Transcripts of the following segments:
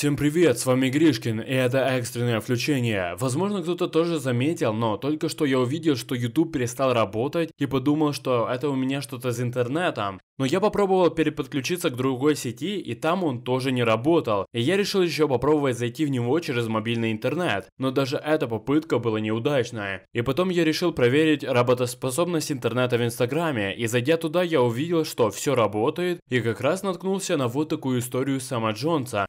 Всем привет, с вами Гришкин, и это экстренное включение. Возможно, кто-то тоже заметил, но только что я увидел, что YouTube перестал работать и подумал, что это у меня что-то с интернетом. Но я попробовал переподключиться к другой сети, и там он тоже не работал. И я решил еще попробовать зайти в него через мобильный интернет. Но даже эта попытка была неудачная. И потом я решил проверить работоспособность интернета в Инстаграме. И зайдя туда, я увидел, что все работает. И как раз наткнулся на вот такую историю Сэма Джонса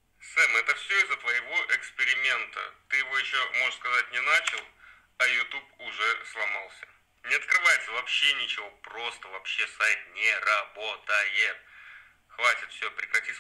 момента ты его еще, можно сказать, не начал, а YouTube уже сломался. Не открывается вообще ничего, просто вообще сайт не работает. Хватит, все, прекрати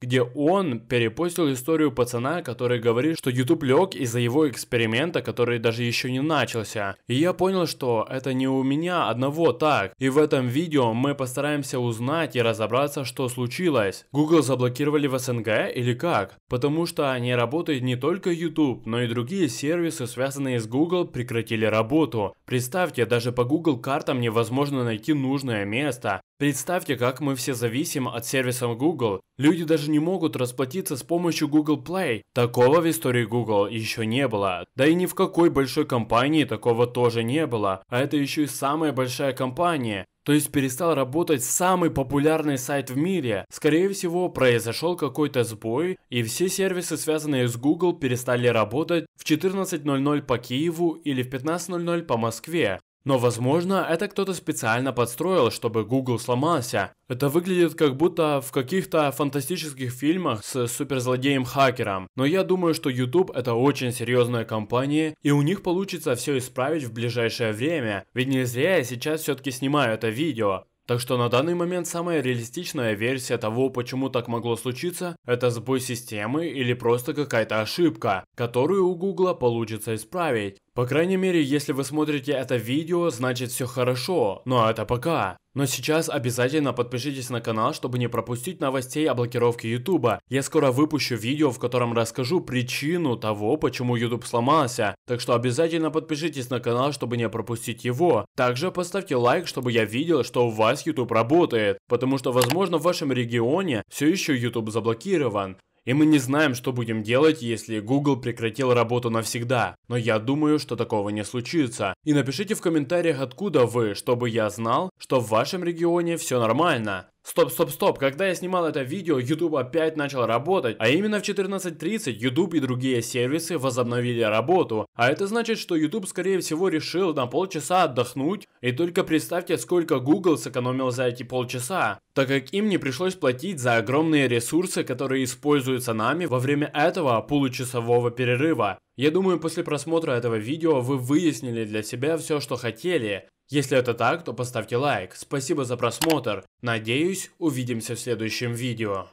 где он перепостил историю пацана, который говорит, что YouTube лег из-за его эксперимента, который даже еще не начался. И я понял, что это не у меня одного так. И в этом видео мы постараемся узнать и разобраться, что случилось. Google заблокировали в СНГ или как? Потому что не работает не только YouTube, но и другие сервисы, связанные с Google, прекратили работу. Представьте, даже по Google картам невозможно найти нужное место. Представьте, как мы все зависим от сервисов Google. Люди даже не могут расплатиться с помощью Google Play. Такого в истории Google еще не было. Да и ни в какой большой компании такого тоже не было. А это еще и самая большая компания. То есть перестал работать самый популярный сайт в мире. Скорее всего, произошел какой-то сбой, и все сервисы, связанные с Google, перестали работать в 14.00 по Киеву или в 15.00 по Москве. Но, возможно, это кто-то специально подстроил, чтобы Google сломался. Это выглядит как будто в каких-то фантастических фильмах с суперзлодеем-хакером. Но я думаю, что YouTube это очень серьезная компания, и у них получится все исправить в ближайшее время. Ведь не зря я сейчас все-таки снимаю это видео. Так что на данный момент самая реалистичная версия того, почему так могло случиться, это сбой системы или просто какая-то ошибка, которую у Google получится исправить. По крайней мере, если вы смотрите это видео, значит все хорошо, но это пока. Но сейчас обязательно подпишитесь на канал, чтобы не пропустить новостей о блокировке YouTube. Я скоро выпущу видео, в котором расскажу причину того, почему YouTube сломался. Так что обязательно подпишитесь на канал, чтобы не пропустить его. Также поставьте лайк, чтобы я видел, что у вас YouTube работает. Потому что, возможно, в вашем регионе все еще YouTube заблокирован. И мы не знаем, что будем делать, если Google прекратил работу навсегда. Но я думаю, что такого не случится. И напишите в комментариях, откуда вы, чтобы я знал, что в вашем регионе все нормально. Стоп, стоп, стоп, когда я снимал это видео, YouTube опять начал работать, а именно в 14.30 YouTube и другие сервисы возобновили работу, а это значит, что YouTube скорее всего решил на полчаса отдохнуть, и только представьте, сколько Google сэкономил за эти полчаса, так как им не пришлось платить за огромные ресурсы, которые используются нами во время этого получасового перерыва. Я думаю, после просмотра этого видео вы выяснили для себя все, что хотели. Если это так, то поставьте лайк. Спасибо за просмотр. Надеюсь, увидимся в следующем видео.